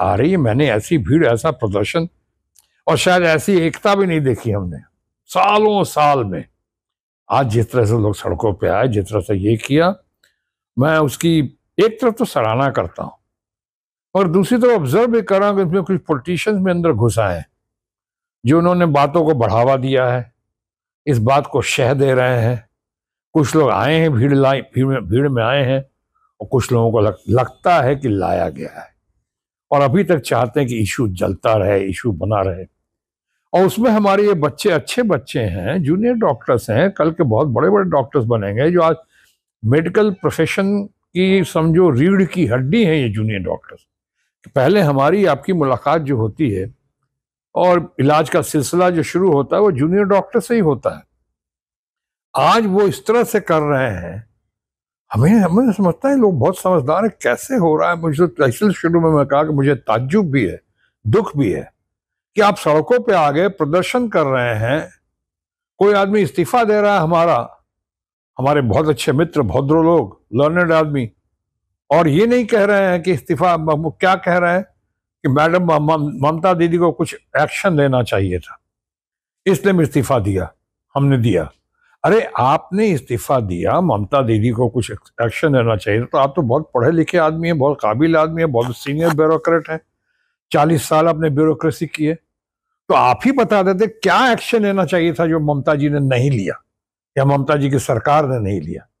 आ रही है मैंने ऐसी भीड़ ऐसा प्रदर्शन और शायद ऐसी एकता भी नहीं देखी हमने सालों साल में आज जिस तरह से लोग सड़कों पे आए जिस तरह से ये किया मैं उसकी एक तरफ तो सराहना करता हूँ और दूसरी तरफ ऑब्जर्व भी कर रहा हूँ कि कुछ पोलिटिशियंस में अंदर घुस आए जो उन्होंने बातों को बढ़ावा दिया है इस बात को शह दे रहे हैं कुछ लोग आए हैं भीड़ लाई भीड़ भीड़ में आए हैं और कुछ लोगों को लग, लगता है कि लाया गया है और अभी तक चाहते हैं कि इशू जलता रहे इशू बना रहे और उसमें हमारे ये बच्चे अच्छे बच्चे हैं जूनियर डॉक्टर्स हैं कल के बहुत बड़े बड़े डॉक्टर्स बनेंगे जो आज मेडिकल प्रोफेशन की समझो रीढ़ की हड्डी है ये जूनियर डॉक्टर्स तो पहले हमारी आपकी मुलाकात जो होती है और इलाज का सिलसिला जो शुरू होता है वो जूनियर डॉक्टर से ही होता है आज वो इस तरह से कर रहे हैं हमें हमें तो समझता है लोग बहुत समझदार है कैसे हो रहा है मुझे तो शुरू में मैं कहा कि मुझे ताज्जुब भी है दुख भी है कि आप सड़कों पे आ गए प्रदर्शन कर रहे हैं कोई आदमी इस्तीफा दे रहा है हमारा हमारे बहुत अच्छे मित्र भद्र लोग लर्नेड आदमी और ये नहीं कह रहे हैं कि इस्तीफा क्या कह रहे हैं कि मैडम ममता दीदी को कुछ एक्शन लेना चाहिए था इसलिए इस्तीफा दिया हमने दिया अरे आपने इस्तीफा दिया ममता दीदी को कुछ एक्शन लेना चाहिए तो आप तो बहुत पढ़े लिखे आदमी हैं बहुत काबिल आदमी हैं बहुत सीनियर ब्यूरोक्रेट हैं चालीस साल आपने ब्यूरोक्रेसी की है तो आप ही बता देते क्या एक्शन लेना चाहिए था जो ममता जी ने नहीं लिया या ममता जी की सरकार ने नहीं लिया